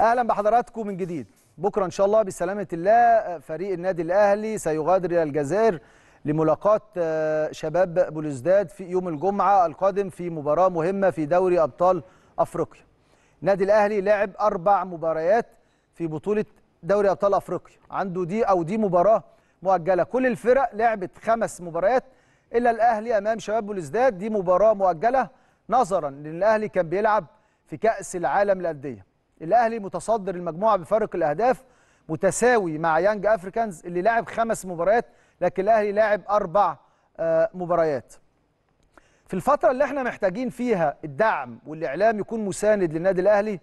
اهلا بحضراتكم من جديد بكره ان شاء الله بسلامه الله فريق النادي الاهلي سيغادر الى الجزائر لملاقاه آه، شباب بلوزداد في يوم الجمعه القادم في مباراه مهمه في دوري ابطال افريقيا النادي الاهلي لعب اربع مباريات في بطوله دوري ابطال افريقيا عنده دي او دي مباراه مؤجله كل الفرق لعبت خمس مباريات الا الاهلي امام شباب بلوزداد دي مباراه مؤجله نظرا لان الاهلي كان بيلعب في كاس العالم للانديه الاهلي متصدر المجموعه بفارق الاهداف متساوي مع يانج افريكانز اللي لعب خمس مباريات لكن الاهلي لعب اربع آه، مباريات في الفتره اللي احنا محتاجين فيها الدعم والاعلام يكون مساند للنادي الاهلي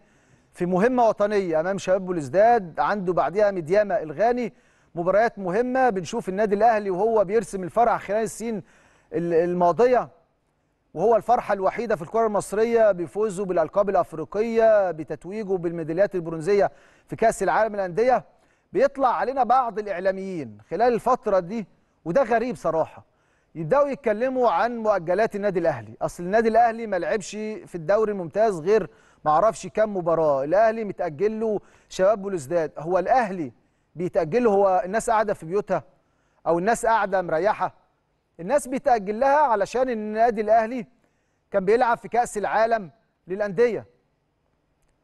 في مهمه وطنيه امام شباب بولزداد عنده بعديها مدياما الغاني مباريات مهمه بنشوف النادي الاهلي وهو بيرسم الفرع خلال السنين الماضيه وهو الفرحة الوحيدة في الكرة المصرية بفوزه بالألقاب الأفريقية بتتويجه بالميداليات البرونزية في كأس العالم للأندية بيطلع علينا بعض الإعلاميين خلال الفترة دي وده غريب صراحة يبدأوا يتكلموا عن مؤجلات النادي الأهلي أصل النادي الأهلي ما لعبش في الدوري الممتاز غير معرفش كم مباراة الأهلي متأجل له شباب بلوزداد هو الأهلي بيتأجل هو الناس قاعدة في بيوتها أو الناس قاعدة مريحة الناس بتأجل لها علشان النادي الأهلي كان بيلعب في كأس العالم للأندية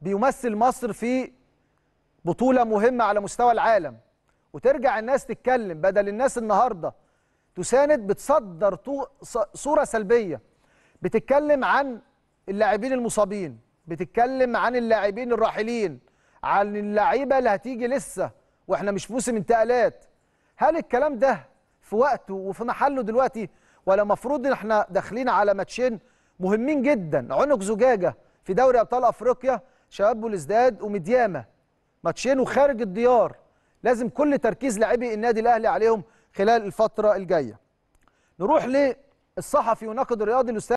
بيمثل مصر في بطولة مهمة على مستوى العالم وترجع الناس تتكلم بدل الناس النهاردة تساند بتصدر صورة سلبية بتتكلم عن اللاعبين المصابين بتتكلم عن اللاعبين الراحلين عن اللعيبة اللي هتيجي لسه واحنا مش في موسم انتقالات هل الكلام ده في وقته وفي محله دلوقتي ولا مفروض ان احنا داخلين على ماتشين مهمين جدا عنق زجاجه في دوري ابطال افريقيا شباب بولزداد ومديامه ماتشين وخارج الديار لازم كل تركيز لاعبي النادي الاهلي عليهم خلال الفتره الجايه نروح للصحفي وناقد الرياضي الاستاذ